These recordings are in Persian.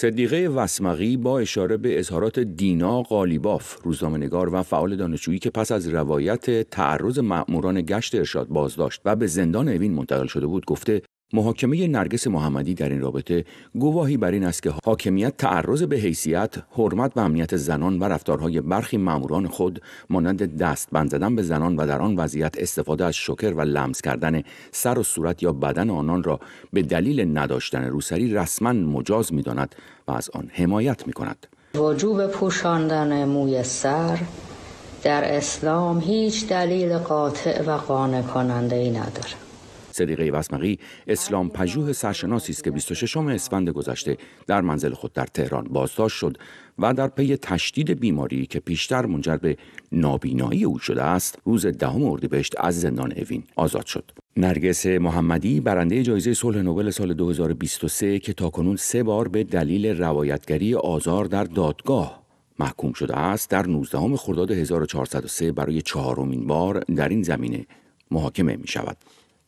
صدیقه وسمقی با اشاره به اظهارات دینا قالیباف روزنامه‌نگار و فعال دانشجویی که پس از روایت تعرض مأموران گشت ارشاد بازداشت و به زندان اوین منتقل شده بود گفته محاکمه نرگس محمدی در این رابطه گواهی بر این است که حاکمیت تعرض به حیثیت، حرمت و امنیت زنان و رفتارهای برخی ماموران خود مانند دست زدن به زنان و در آن وضعیت استفاده از شکر و لمس کردن سر و صورت یا بدن آنان را به دلیل نداشتن روسری رسما مجاز میداند و از آن حمایت می کند. وجوب پوشاندن موی سر در اسلام هیچ دلیل قاطع و قانع کننده ای ندارد. صدیقه وسمقی اسلام پژوه سرشناسی است که 26 اسفند گذشته در منزل خود در تهران بازداشت شد و در پی تشدید بیماری که پیشتر منجر به نابینایی او شده است روز دهم اردیبهشت از زندان اوین آزاد شد نرگس محمدی برنده جایزه صلح نوبل سال 2023 که تاکنون سه بار به دلیل روایتگری آزار در دادگاه محکوم شده است در 19 خرداد 1403 برای چهارمین بار در این زمینه محاکمه می شود.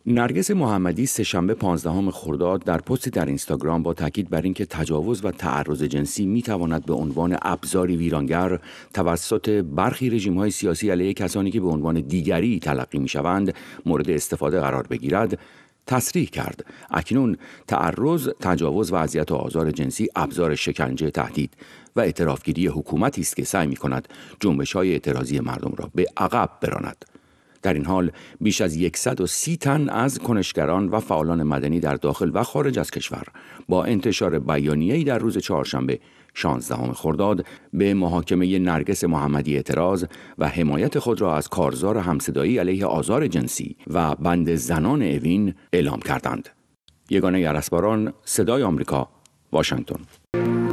نرگس محمدی سهشنبه 15 خرداد در پستی در اینستاگرام با تاکید بر اینکه تجاوز و تعرض جنسی میتواند به عنوان ابزاری ویرانگر توسط برخی های سیاسی علیه کسانی که به عنوان دیگری تلقی میشوند مورد استفاده قرار بگیرد تصریح کرد اکنون تعرض تجاوز و اذیت و آزار جنسی ابزار شکنجه تهدید و اعترافگیری حکومتی است که سعی میکند های اعتراضی مردم را به عقب براند در این حال بیش از 130 تن از کنشگران و فعالان مدنی در داخل و خارج از کشور با انتشار بیانیه‌ای در روز چهارشنبه 16 خرداد به محاکمه نرگس محمدی اعتراض و حمایت خود را از کارزار همصدایی علیه آزار جنسی و بند زنان اوین اعلام کردند. یگانه ارسباران صدای آمریکا واشنگتن